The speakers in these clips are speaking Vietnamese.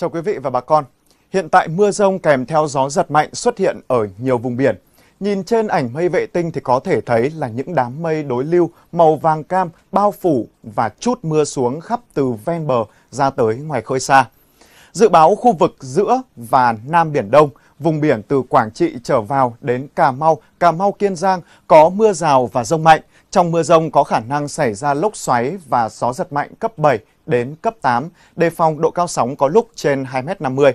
Chào quý vị và bà con. Hiện tại mưa rông kèm theo gió giật mạnh xuất hiện ở nhiều vùng biển. Nhìn trên ảnh mây vệ tinh thì có thể thấy là những đám mây đối lưu màu vàng cam bao phủ và chút mưa xuống khắp từ ven bờ ra tới ngoài khơi xa. Dự báo khu vực giữa và Nam Biển Đông, vùng biển từ Quảng Trị trở vào đến Cà Mau, Cà Mau Kiên Giang có mưa rào và rông mạnh. Trong mưa rông có khả năng xảy ra lốc xoáy và gió giật mạnh cấp 7 đến cấp 8, đề phòng độ cao sóng có lúc trên 2 m. 50.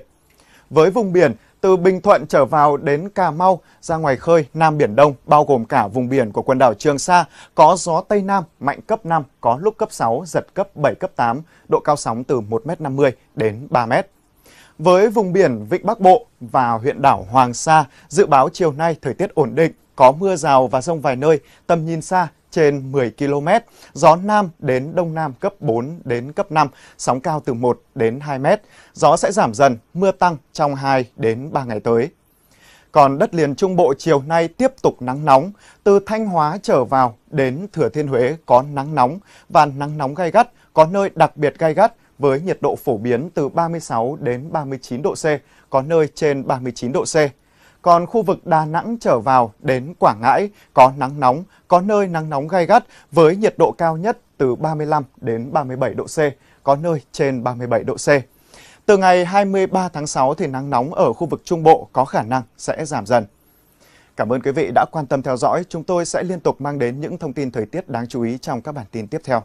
Với vùng biển từ Bình Thuận trở vào đến Cà Mau ra ngoài khơi Nam Biển Đông, bao gồm cả vùng biển của quần đảo Trường Sa, có gió Tây Nam mạnh cấp 5, có lúc cấp 6, giật cấp 7, cấp 8, độ cao sóng từ 1m50 đến 3m. Với vùng biển Vịnh Bắc Bộ và huyện đảo Hoàng Sa, dự báo chiều nay thời tiết ổn định, có mưa rào và rông vài nơi, tầm nhìn xa trên 10 km, gió Nam đến Đông Nam cấp 4 đến cấp 5, sóng cao từ 1 đến 2 m. Gió sẽ giảm dần, mưa tăng trong 2 đến 3 ngày tới. Còn đất liền Trung Bộ chiều nay tiếp tục nắng nóng, từ Thanh Hóa trở vào đến Thừa Thiên Huế có nắng nóng và nắng nóng gai gắt, có nơi đặc biệt gai gắt với nhiệt độ phổ biến từ 36 đến 39 độ C, có nơi trên 39 độ C. Còn khu vực Đà Nẵng trở vào đến Quảng Ngãi có nắng nóng, có nơi nắng nóng gai gắt với nhiệt độ cao nhất từ 35 đến 37 độ C, có nơi trên 37 độ C. Từ ngày 23 tháng 6 thì nắng nóng ở khu vực Trung Bộ có khả năng sẽ giảm dần. Cảm ơn quý vị đã quan tâm theo dõi. Chúng tôi sẽ liên tục mang đến những thông tin thời tiết đáng chú ý trong các bản tin tiếp theo.